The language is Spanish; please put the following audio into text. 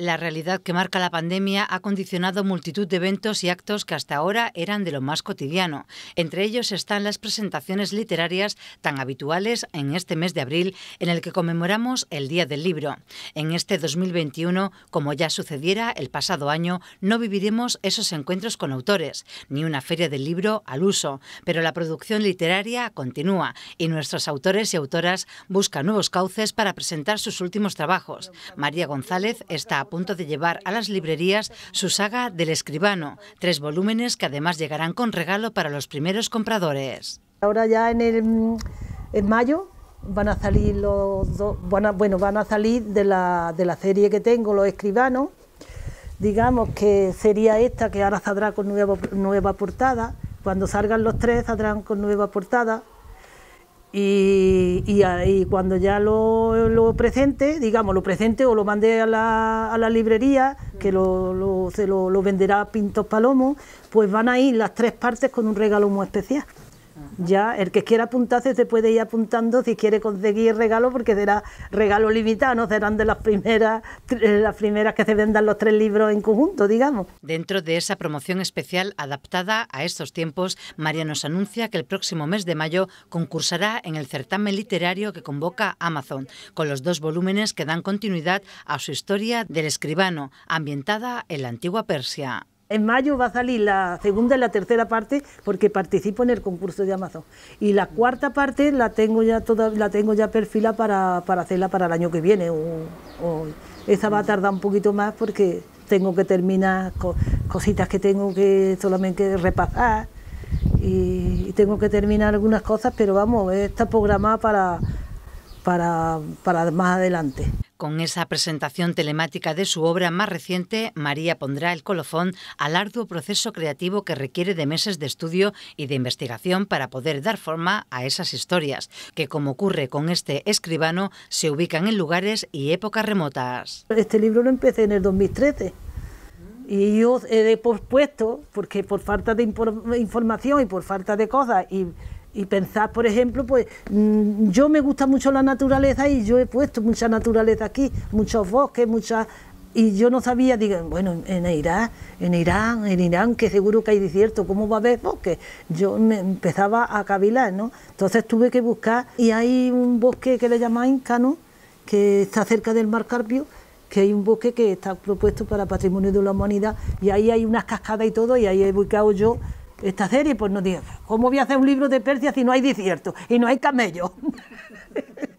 La realidad que marca la pandemia ha condicionado multitud de eventos y actos que hasta ahora eran de lo más cotidiano. Entre ellos están las presentaciones literarias tan habituales en este mes de abril en el que conmemoramos el Día del Libro. En este 2021, como ya sucediera el pasado año, no viviremos esos encuentros con autores, ni una feria del libro al uso, pero la producción literaria continúa y nuestros autores y autoras buscan nuevos cauces para presentar sus últimos trabajos. María González está a punto de llevar a las librerías su saga del escribano, tres volúmenes que además llegarán con regalo para los primeros compradores. Ahora ya en, el, en mayo van a salir los dos, bueno, van a salir de la, de la serie que tengo, los escribanos, digamos que sería esta que ahora saldrá con nueva, nueva portada. Cuando salgan los tres saldrán con nueva portada y, cuando ya lo, presente, digamos, lo presente o lo mande a la, librería, que lo, se lo venderá Pintos Palomo, pues van a ir las tres partes con un regalo muy especial. Ya, el que quiera apuntarse se puede ir apuntando si quiere conseguir regalo, porque será regalo limitado, serán de las primeras, eh, las primeras que se vendan los tres libros en conjunto, digamos. Dentro de esa promoción especial adaptada a estos tiempos, María nos anuncia que el próximo mes de mayo concursará en el certamen literario que convoca Amazon, con los dos volúmenes que dan continuidad a su historia del escribano, ambientada en la antigua Persia. En mayo va a salir la segunda y la tercera parte porque participo en el concurso de Amazon. Y la cuarta parte la tengo ya toda, la tengo ya perfila para, hacerla para el año que viene. esa va a tardar un poquito más porque tengo que terminar cositas que tengo que solamente repasar y tengo que terminar algunas cosas, pero vamos, está programada para para, para más adelante. Con esa presentación telemática de su obra más reciente, María pondrá el colofón al arduo proceso creativo que requiere de meses de estudio y de investigación para poder dar forma a esas historias, que como ocurre con este escribano, se ubican en lugares y épocas remotas. Este libro lo empecé en el 2013 y yo he pospuesto, porque por falta de información y por falta de cosas, y y pensar, por ejemplo, pues mm, yo me gusta mucho la naturaleza y yo he puesto mucha naturaleza aquí, muchos bosques, muchas... Y yo no sabía, digo, bueno, en Irán, en Irán, en Irán, que seguro que hay desierto, ¿cómo va a haber bosque Yo me empezaba a cavilar, ¿no? Entonces tuve que buscar, y hay un bosque que le llaman Incano, Que está cerca del Mar Carpio, que hay un bosque que está propuesto para Patrimonio de la Humanidad, y ahí hay unas cascadas y todo, y ahí he buscado yo esta serie, pues no diga, ¿cómo voy a hacer un libro de Persia si no hay desierto y no hay camello?